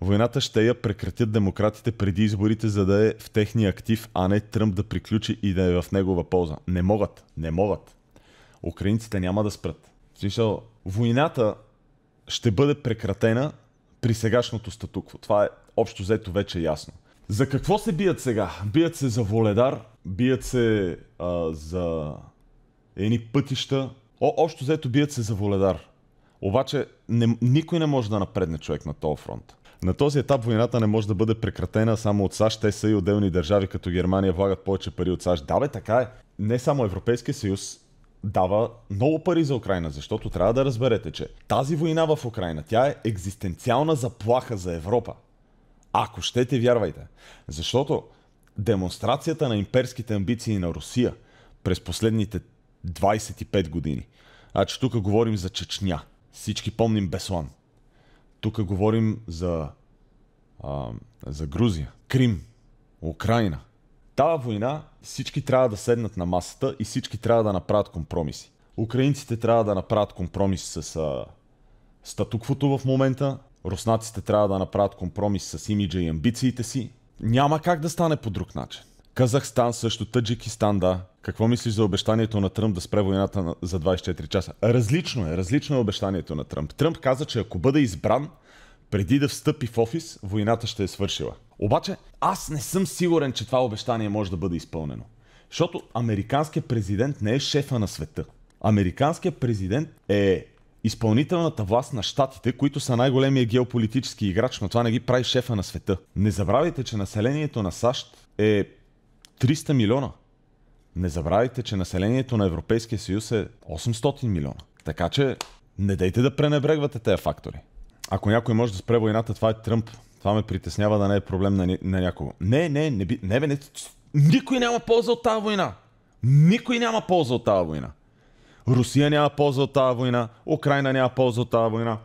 Войната ще я прекратят демократите преди изборите, за да е в техния актив, а не Тръмп да приключи и да е в негова полза. Не могат, не могат. Украинците няма да спрат. Смисъл, войната ще бъде прекратена при сегашното статукво. Това е общо взето вече ясно. За какво се бият сега? Бият се за Воледар, бият се а, за едни пътища. О, общо взето бият се за Воледар. Обаче не, никой не може да напредне човек на този фронт. На този етап войната не може да бъде прекратена само от САЩ. Те са и отделни държави, като Германия, влагат повече пари от САЩ. Да, бе, така е. Не само Европейския съюз дава много пари за Украина, защото трябва да разберете, че тази война в Украина, тя е екзистенциална заплаха за Европа. Ако щете, вярвайте. Защото демонстрацията на имперските амбиции на Русия през последните 25 години. А че тук говорим за Чечня. Всички помним Беслан. Тук говорим за, а, за Грузия, Крим, Украина. Тава война всички трябва да седнат на масата и всички трябва да направят компромиси. Украинците трябва да направят компромис с а, статуквото в момента, руснаците трябва да направят компромис с имиджа и амбициите си. Няма как да стане по друг начин. Казахстан също, Таджикистан, да. Какво мислиш за обещанието на Тръмп да спре войната за 24 часа? Различно е, различно е обещанието на Тръмп. Тръмп каза, че ако бъде избран, преди да встъпи в офис, войната ще е свършила. Обаче, аз не съм сигурен, че това обещание може да бъде изпълнено. Защото американският президент не е шефа на света. Американският президент е изпълнителната власт на щатите, които са най-големия геополитически играч, но това не ги прави шефа на света. Не забравяйте, че населението на САЩ е 300 милиона. Не забравяйте, че населението на Европейския съюз е 800 милиона. Така че не дайте да пренебрегвате тези фактори. Ако някой може да спре войната, това е Тръмп. Това ме притеснява да не е проблем на, ни, на някого. Не, не, не, би, не, не, никой няма полза от тази война. Никой няма полза от тази война. Русия няма полза от тази война, Украина няма полза от тази война,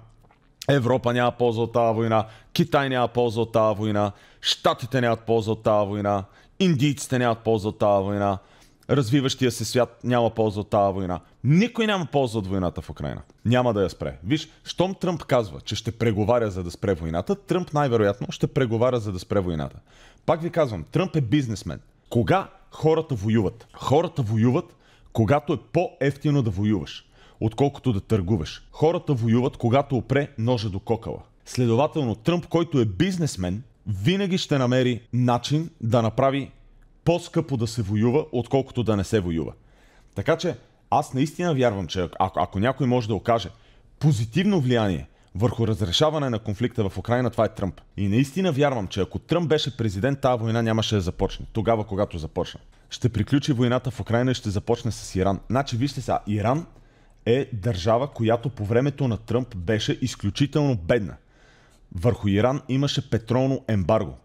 Европа няма полза от тази война, Китай няма полза от тази война, Штатите нямат полза от тази война, индийците нямат полза от тази война, развиващия се свят няма полза от тази война. Никой няма полза от войната в Украина. Няма да я спре. Виж, щом Тръмп казва, че ще преговаря за да спре войната, Тръмп най-вероятно ще преговаря за да спре войната. Пак ви казвам, Тръмп е бизнесмен. Кога хората воюват? Хората воюват, когато е по-ефтино да воюваш отколкото да търгуваш. Хората воюват, когато опре ножа до кокала. Следователно, Тръмп, който е бизнесмен, винаги ще намери начин да направи по-скъпо да се воюва, отколкото да не се воюва. Така че аз наистина вярвам, че ако, ако някой може да окаже позитивно влияние върху разрешаване на конфликта в Украина, това е Тръмп. И наистина вярвам, че ако Тръмп беше президент, тази война нямаше да започне. Тогава, когато започна. Ще приключи войната в Украина и ще започне с Иран. Значи, вижте сега, Иран е държава, която по времето на Тръмп беше изключително бедна. Върху Иран имаше петролно ембарго.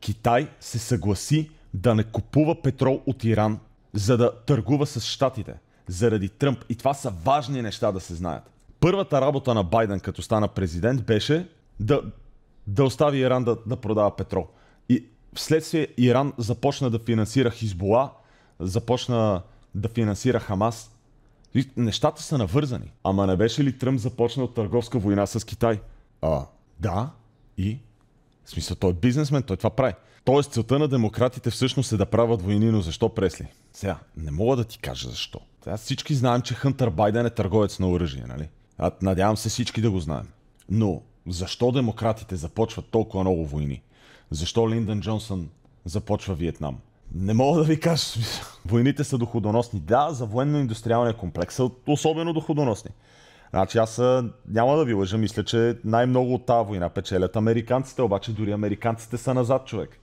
Китай се съгласи да не купува петрол от Иран, за да търгува с щатите, заради Тръмп. И това са важни неща да се знаят. Първата работа на Байден, като стана президент, беше да, да остави Иран да, да продава петрол. И вследствие Иран започна да финансира Хизбола, започна да финансира Хамас, Нещата са навързани. Ама не беше ли Тръмп започнал търговска война с Китай? А, да и... В смисъл, той е бизнесмен, той това прави. Тоест целта на демократите всъщност е да правят войни, но защо Пресли? Сега, не мога да ти кажа защо. Сега всички знаем, че Хантер Байден е търговец на оръжие, нали? А, надявам се всички да го знаем. Но защо демократите започват толкова много войни? Защо Линдън Джонсън започва Виетнам? Не мога да ви кажа. Войните са доходоносни. Да, за военно-индустриалния комплекс са особено доходоносни. Значи аз няма да ви лъжа, мисля, че най-много от тази война печелят американците, обаче дори американците са назад човек.